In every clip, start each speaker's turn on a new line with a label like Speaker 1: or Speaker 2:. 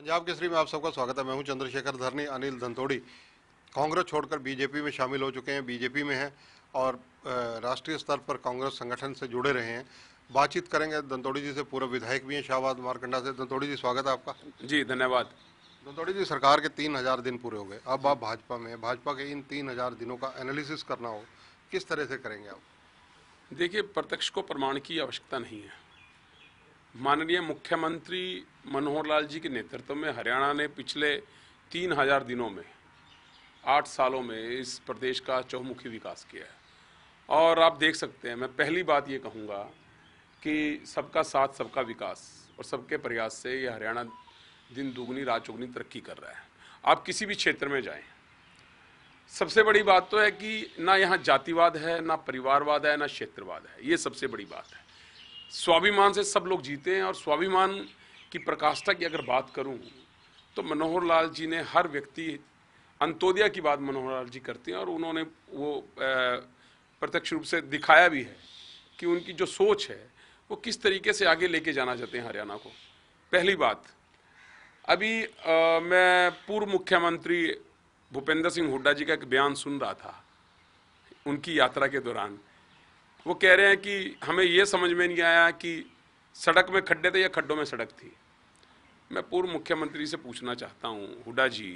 Speaker 1: पंजाब केसरी में आप सबका स्वागत है मैं हूं चंद्रशेखर धरनी अनिल धनतोड़ी कांग्रेस छोड़कर बीजेपी में शामिल हो चुके हैं बीजेपी में हैं और राष्ट्रीय स्तर पर कांग्रेस संगठन से जुड़े रहे हैं बातचीत करेंगे धनतोड़ी जी से पूर्व विधायक भी हैं शाहबाद मारकंडा से दंतोड़ी जी स्वागत है आपका जी धन्यवाद धनतोड़ी जी सरकार के तीन हज़ार दिन पूरे हो गए अब आप भाजपा में भाजपा के इन तीन हज़ार दिनों का एनालिसिस करना हो किस तरह से करेंगे आप
Speaker 2: देखिए प्रत्यक्ष को प्रमाण की आवश्यकता नहीं है माननीय मुख्यमंत्री मनोहर लाल जी के नेतृत्व में हरियाणा ने पिछले तीन हजार दिनों में आठ सालों में इस प्रदेश का चौमुखी विकास किया है और आप देख सकते हैं मैं पहली बात ये कहूँगा कि सबका साथ सबका विकास और सबके प्रयास से ये हरियाणा दिन दुगनी रात चौगनी तरक्की कर रहा है आप किसी भी क्षेत्र में जाएं सबसे बड़ी बात तो है कि ना यहाँ जातिवाद है ना परिवारवाद है ना क्षेत्रवाद है ये सबसे बड़ी बात है स्वाभिमान से सब लोग जीते हैं और स्वाभिमान की प्रकाष्ठा की अगर बात करूं तो मनोहर लाल जी ने हर व्यक्ति अंतोदया की बात मनोहर लाल जी करते हैं और उन्होंने वो प्रत्यक्ष रूप से दिखाया भी है कि उनकी जो सोच है वो किस तरीके से आगे लेके जाना चाहते हैं हरियाणा को पहली बात अभी आ, मैं पूर्व मुख्यमंत्री भूपेंद्र सिंह हुड्डा जी का एक बयान सुन रहा था उनकी यात्रा के दौरान वो कह रहे हैं कि हमें ये समझ में नहीं आया कि सड़क में खड्डे थे या खड्डों में सड़क थी मैं पूर्व मुख्यमंत्री से पूछना चाहता हूँ हुडा जी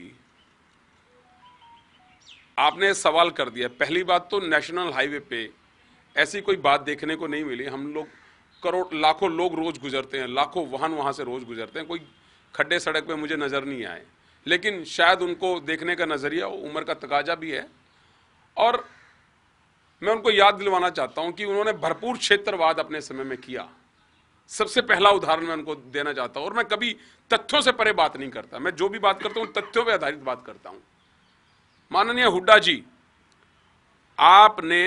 Speaker 2: आपने सवाल कर दिया पहली बात तो नेशनल हाईवे पे ऐसी कोई बात देखने को नहीं मिली हम लोग करोड़ लाखों लोग रोज़ गुजरते हैं लाखों वाहन वहाँ से रोज़ गुजरते हैं कोई खड्डे सड़क पे मुझे नज़र नहीं आए लेकिन शायद उनको देखने का नज़रिया उम्र का तकाजा भी है और मैं उनको याद दिलवाना चाहता हूं कि उन्होंने भरपूर क्षेत्रवाद अपने समय में किया सबसे पहला उदाहरण मैं उनको देना चाहता हूं और मैं कभी तथ्यों से परे बात नहीं करता मैं जो भी बात करता हूं तथ्यों पर आधारित बात करता हूं माननीय हुड्डा जी आपने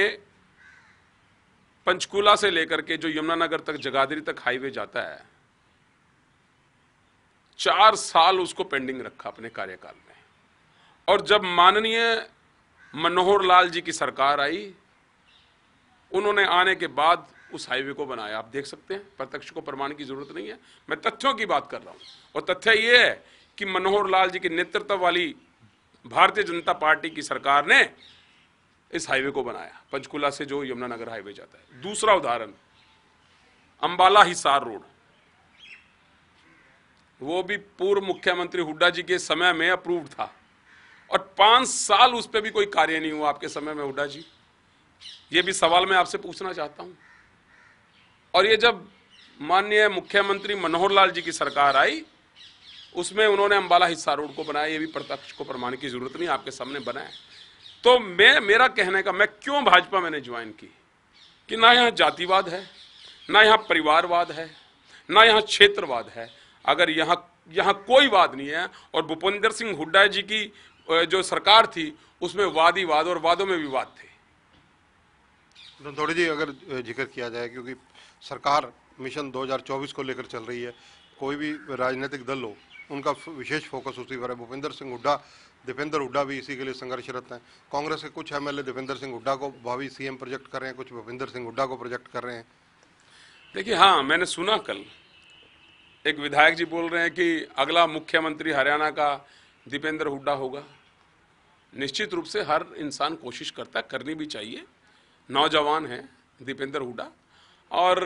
Speaker 2: पंचकूला से लेकर के जो यमुनानगर तक जगाधरी तक हाईवे जाता है चार साल उसको पेंडिंग रखा अपने कार्यकाल में और जब माननीय मनोहर लाल जी की सरकार आई उन्होंने आने के बाद उस हाईवे को बनाया आप देख सकते हैं प्रत्यक्ष को प्रमाण की जरूरत नहीं है मैं तथ्यों की बात कर रहा हूं और तथ्य ये है कि मनोहर लाल जी के नेतृत्व वाली भारतीय जनता पार्टी की सरकार ने इस हाईवे को बनाया पंचकुला से जो यमुनानगर हाईवे जाता है दूसरा उदाहरण अंबाला हिसार रोड वो भी पूर्व मुख्यमंत्री हुड्डा जी के समय में अप्रूव था और पांच साल उस पर भी कोई कार्य नहीं हुआ आपके समय में हुड्डा जी ये भी सवाल मैं आपसे पूछना चाहता हूँ और ये जब माननीय मुख्यमंत्री मनोहर लाल जी की सरकार आई उसमें उन्होंने अम्बाला हिस्सा रोड को बनाया ये भी प्रत्यक्ष को प्रमाण की जरूरत नहीं आपके सामने बनाया तो मैं मेरा कहने का मैं क्यों भाजपा मैंने ज्वाइन की कि ना यहाँ जातिवाद है ना यहाँ परिवारवाद है ना यहाँ क्षेत्रवाद है अगर यहाँ यहाँ कोई वाद नहीं है और भूपेंद्र सिंह हुड्डा जी की जो सरकार थी उसमें वादी वाद और
Speaker 1: वादों में विवाद थे धनथोड़ी जी अगर जिक्र किया जाए क्योंकि सरकार मिशन 2024 को लेकर चल रही है कोई भी राजनीतिक दल हो उनका विशेष फोकस उसी पर है भूपेंद्र सिंह हुड्डा दीपेंद्र हुड्डा भी इसी के लिए संघर्षरत हैं कांग्रेस के कुछ एमएलए दीपेंद्र सिंह हुड्डा को भावी सीएम प्रोजेक्ट कर रहे हैं कुछ भूपेंद्र सिंह हुड्डा को प्रोजेक्ट कर रहे हैं
Speaker 2: देखिए हाँ मैंने सुना कल एक विधायक जी बोल रहे हैं कि अगला मुख्यमंत्री हरियाणा का दीपेंद्र हुड्डा होगा निश्चित रूप से हर इंसान कोशिश करता है करनी भी चाहिए नौजवान हैं दीपेंद्र हुडा और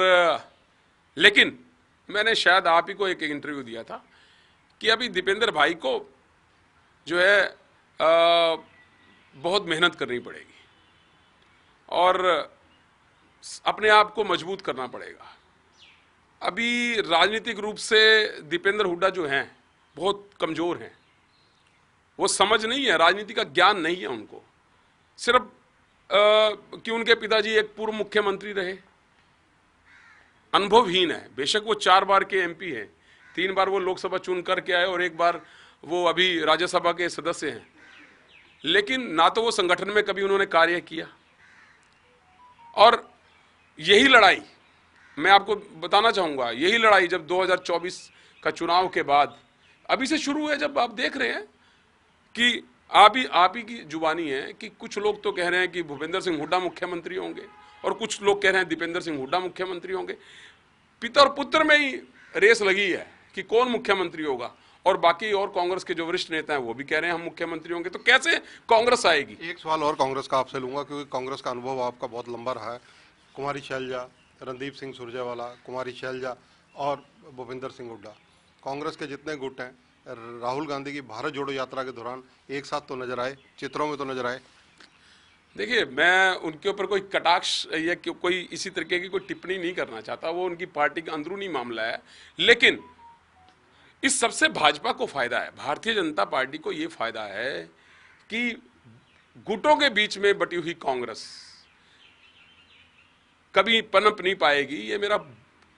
Speaker 2: लेकिन मैंने शायद आप ही को एक इंटरव्यू दिया था कि अभी दीपेंद्र भाई को जो है आ, बहुत मेहनत करनी पड़ेगी और अपने आप को मजबूत करना पड़ेगा अभी राजनीतिक रूप से दीपेंद्र हुड्डा जो हैं बहुत कमज़ोर हैं वो समझ नहीं है राजनीति का ज्ञान नहीं है उनको सिर्फ कि उनके पिताजी एक पूर्व मुख्यमंत्री रहे अनुभवहीन है बेशक वो चार बार के एमपी हैं तीन बार वो लोकसभा चुन करके आए और एक बार वो अभी राज्यसभा के सदस्य हैं लेकिन ना तो वो संगठन में कभी उन्होंने कार्य किया और यही लड़ाई मैं आपको बताना चाहूँगा यही लड़ाई जब 2024 का चुनाव के बाद अभी से शुरू है जब आप देख रहे हैं कि आप ही आप ही की जुबानी है कि कुछ लोग तो कह रहे हैं कि भूपेंद्र सिंह हुड्डा मुख्यमंत्री होंगे और कुछ लोग कह रहे हैं दीपेंद्र सिंह हुड्डा मुख्यमंत्री होंगे पिता और पुत्र में ही रेस लगी है कि कौन मुख्यमंत्री होगा और बाकी और कांग्रेस के जो वरिष्ठ नेता हैं वो भी कह रहे हैं हम मुख्यमंत्री होंगे तो कैसे कांग्रेस आएगी
Speaker 1: एक सवाल और कांग्रेस का आपसे लूंगा क्योंकि कांग्रेस का अनुभव आपका बहुत लंबा रहा है कुमारी शैलजा रणदीप सिंह सुरजेवाला कुमारी शैलजा और भूपेंद्र सिंह हुड्डा कांग्रेस के जितने गुट हैं राहुल गांधी की भारत जोड़ो यात्रा के दौरान एक साथ तो नजर आए चित्रों में तो नजर आए
Speaker 2: देखिए मैं उनके ऊपर कोई कटाक्ष या कोई इसी तरीके की कोई टिप्पणी नहीं करना चाहता वो उनकी पार्टी का अंदरूनी मामला है लेकिन इस सबसे भाजपा को फायदा है भारतीय जनता पार्टी को ये फायदा है कि गुटों के बीच में बटी हुई कांग्रेस कभी पनप नहीं पाएगी ये मेरा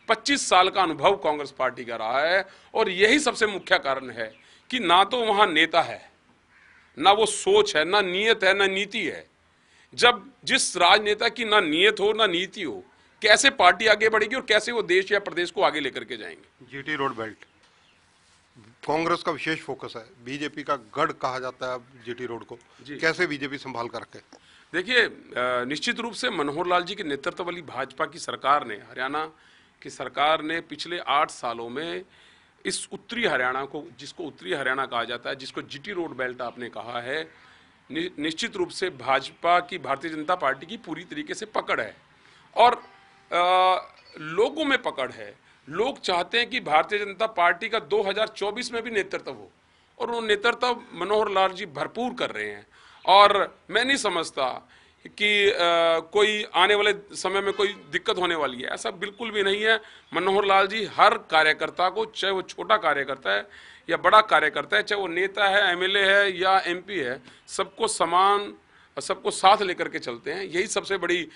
Speaker 2: 25 साल का अनुभव कांग्रेस पार्टी का रहा है और यही सबसे मुख्य कारण है कि ना तो वहां नेता है ना वो सोच है ना नियत है ना नीति है जब जिस राजनेता की ना नियत हो ना नीति हो कैसे पार्टी आगे बढ़ेगी और कैसे वो देश या प्रदेश को आगे लेकर के जाएंगे
Speaker 1: जीटी रोड बेल्ट कांग्रेस का विशेष फोकस है बीजेपी का गढ़ कहा जाता है जीटी रोड को जी। कैसे बीजेपी संभाल कर रखे
Speaker 2: देखिए निश्चित रूप से मनोहर लाल जी के नेतृत्व वाली भाजपा की सरकार ने हरियाणा कि सरकार ने पिछले आठ सालों में इस उत्तरी हरियाणा को जिसको उत्तरी हरियाणा कहा जाता है जिसको जीटी रोड बेल्ट आपने कहा है नि, निश्चित रूप से भाजपा की भारतीय जनता पार्टी की पूरी तरीके से पकड़ है और आ, लोगों में पकड़ है लोग चाहते हैं कि भारतीय जनता पार्टी का 2024 में भी नेतृत्व हो और वो नेतृत्व मनोहर लाल जी भरपूर कर रहे हैं और मैं नहीं समझता कि आ, कोई आने वाले समय में कोई दिक्कत होने वाली है ऐसा बिल्कुल भी नहीं है मनोहर लाल जी हर कार्यकर्ता को चाहे वो छोटा कार्यकर्ता है या बड़ा कार्यकर्ता है चाहे वो नेता है एमएलए है या एमपी है सबको समान सबको साथ लेकर के चलते हैं यही सबसे बड़ी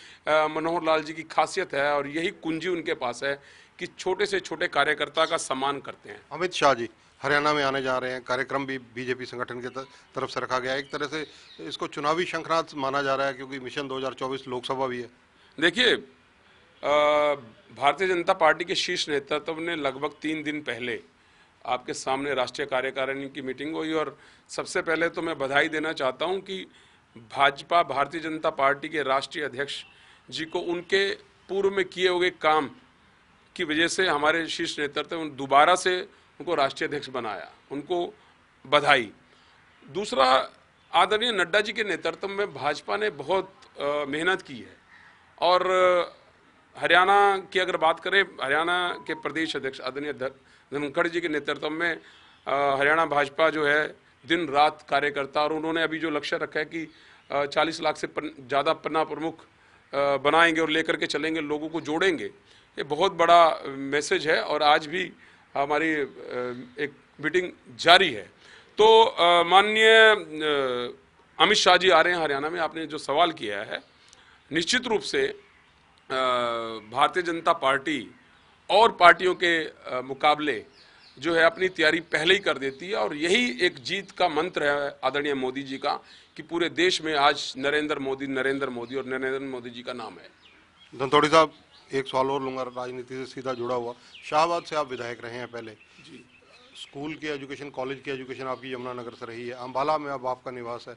Speaker 2: मनोहर लाल जी की खासियत है और यही कुंजी उनके पास है कि छोटे से छोटे कार्यकर्ता का सम्मान करते हैं
Speaker 1: अमित शाह जी हरियाणा में आने जा रहे हैं कार्यक्रम भी बीजेपी संगठन के तरफ से रखा गया एक तरह से इसको चुनावी शंखनाथ माना जा रहा है क्योंकि मिशन 2024 लोकसभा भी है
Speaker 2: देखिए भारतीय जनता पार्टी के शीर्ष नेतृत्व ने लगभग तीन दिन पहले आपके सामने राष्ट्रीय कार्यकारिणी की मीटिंग हुई और सबसे पहले तो मैं बधाई देना चाहता हूँ कि भाजपा भारतीय जनता पार्टी के राष्ट्रीय अध्यक्ष जी को उनके पूर्व में किए हुए काम की वजह से हमारे शीर्ष नेतृत्व दोबारा से उनको राष्ट्रीय अध्यक्ष बनाया उनको बधाई दूसरा आदरणीय नड्डा जी के नेतृत्व में भाजपा ने बहुत मेहनत की है और हरियाणा की अगर बात करें हरियाणा के प्रदेश अध्यक्ष आदरणीय धनखड़ जी के नेतृत्व में हरियाणा भाजपा जो है दिन रात कार्य करता और उन्होंने अभी जो लक्ष्य रखा है कि चालीस लाख से ज़्यादा पन्ना प्रमुख बनाएंगे और लेकर के चलेंगे लोगों को जोड़ेंगे ये बहुत बड़ा मैसेज है और आज भी हमारी एक मीटिंग जारी है तो माननीय अमित शाह जी आ रहे हैं हरियाणा में आपने जो सवाल किया है निश्चित रूप से भारतीय जनता पार्टी और पार्टियों के मुकाबले जो है अपनी तैयारी पहले ही कर देती है और यही एक जीत का मंत्र है आदरणीय मोदी जी का कि पूरे देश में आज नरेंद्र मोदी नरेंद्र मोदी और नरेंद्र मोदी जी का नाम है
Speaker 1: धनतौड़ी साहब एक सवाल और लूंगा राजनीति से सीधा जुड़ा हुआ शाहबाद से आप विधायक रहे हैं पहले जी स्कूल की एजुकेशन कॉलेज की एजुकेशन आपकी यमुनानगर से रही है अम्बाला में अब आपका निवास है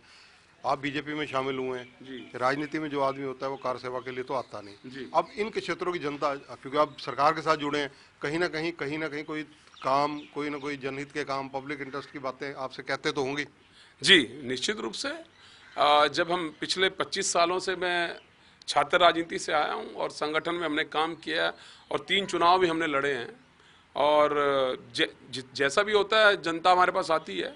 Speaker 1: आप बीजेपी में शामिल हुए हैं राजनीति में जो आदमी होता है वो कार सेवा के लिए तो आता नहीं अब इन क्षेत्रों की जनता क्योंकि आप सरकार के साथ जुड़े हैं कहीं ना कहीं कहीं ना कहीं कोई काम कोई ना कोई जनहित के काम पब्लिक इंटरेस्ट की बातें आपसे कहते तो होंगी जी निश्चित रूप से जब हम पिछले
Speaker 2: 25 सालों से मैं छात्र राजनीति से आया हूँ और संगठन में हमने काम किया और तीन चुनाव भी हमने लड़े हैं और जैसा भी होता है जनता हमारे पास आती है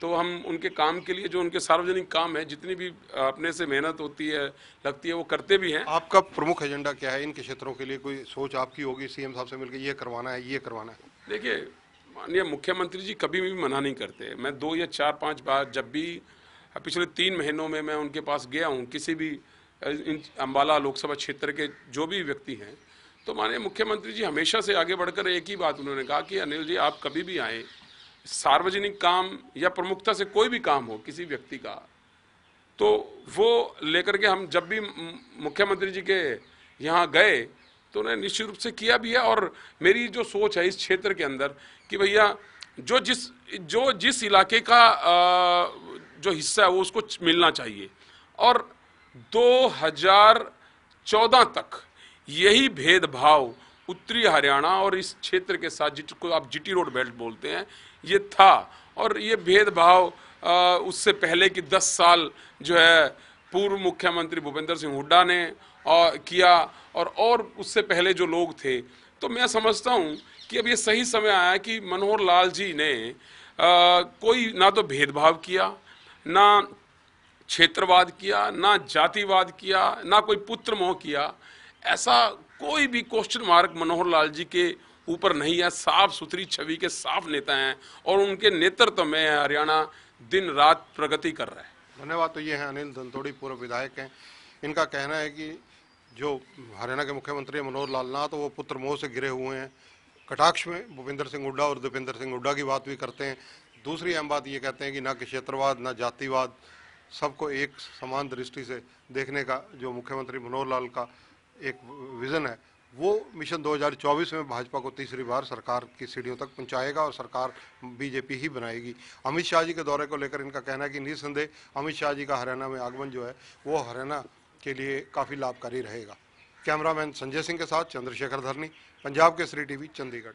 Speaker 2: तो हम उनके काम के लिए जो उनके सार्वजनिक काम है जितनी भी अपने से मेहनत होती है लगती है वो करते भी हैं
Speaker 1: आपका प्रमुख एजेंडा क्या है इनके क्षेत्रों के लिए कोई सोच आपकी होगी सीएम साहब से मिलकर ये करवाना है ये करवाना है
Speaker 2: देखिए माननीय मुख्यमंत्री जी कभी भी मना नहीं करते मैं दो या चार पाँच बार जब भी पिछले तीन महीनों में मैं उनके पास गया हूँ किसी भी इन अम्बाला लोकसभा क्षेत्र के जो भी व्यक्ति हैं तो माने मुख्यमंत्री जी हमेशा से आगे बढ़कर एक ही बात उन्होंने कहा कि अनिल जी आप कभी भी आए सार्वजनिक काम या प्रमुखता से कोई भी काम हो किसी व्यक्ति का तो वो लेकर के हम जब भी मुख्यमंत्री जी के यहाँ गए तो उन्हें निश्चित रूप से किया भी है और मेरी जो सोच है इस क्षेत्र के अंदर कि भैया जो जिस जो जिस इलाके का जो हिस्सा है वो उसको मिलना चाहिए और 2014 तक यही भेदभाव उत्तरी हरियाणा और इस क्षेत्र के साथ जिसको आप जीटी रोड बेल्ट बोलते हैं ये था और ये भेदभाव उससे पहले कि 10 साल जो है पूर्व मुख्यमंत्री भूपेंद्र सिंह हुड्डा ने आ, किया और और उससे पहले जो लोग थे तो मैं समझता हूँ कि अब ये सही समय आया कि मनोहर लाल जी ने आ, कोई ना तो भेदभाव किया ना क्षेत्रवाद किया ना जातिवाद किया ना कोई पुत्र मोह किया ऐसा कोई भी क्वेश्चन मार्क मनोहर लाल जी के ऊपर नहीं है साफ सुथरी छवि के साफ नेता हैं और उनके नेतृत्व में हरियाणा दिन रात प्रगति कर रहा है
Speaker 1: धन्यवाद तो ये हैं अनिल धनतोड़ी पूर्व विधायक हैं इनका कहना है कि जो हरियाणा के मुख्यमंत्री मनोहर लाल नाथ तो वो पुत्र मोह से घिरे हुए हैं कटाक्ष में भूपिंदर सिंह हुड्डा और दीपेंद्र सिंह हुड्डा की बात भी करते हैं दूसरी अहम बात ये कहते हैं कि ना कि क्षेत्रवाद ना जातिवाद सबको एक समान दृष्टि से देखने का जो मुख्यमंत्री मनोहर लाल का एक विज़न है वो मिशन 2024 में भाजपा को तीसरी बार सरकार की सीढ़ियों तक पहुंचाएगा और सरकार बीजेपी ही बनाएगी अमित शाह जी के दौरे को लेकर इनका कहना है कि निसंदेह अमित शाह जी का हरियाणा में आगमन जो है वो हरियाणा के लिए काफ़ी लाभकारी रहेगा कैमरामैन संजय सिंह के साथ चंद्रशेखर धरनी पंजाब के श्री टी चंडीगढ़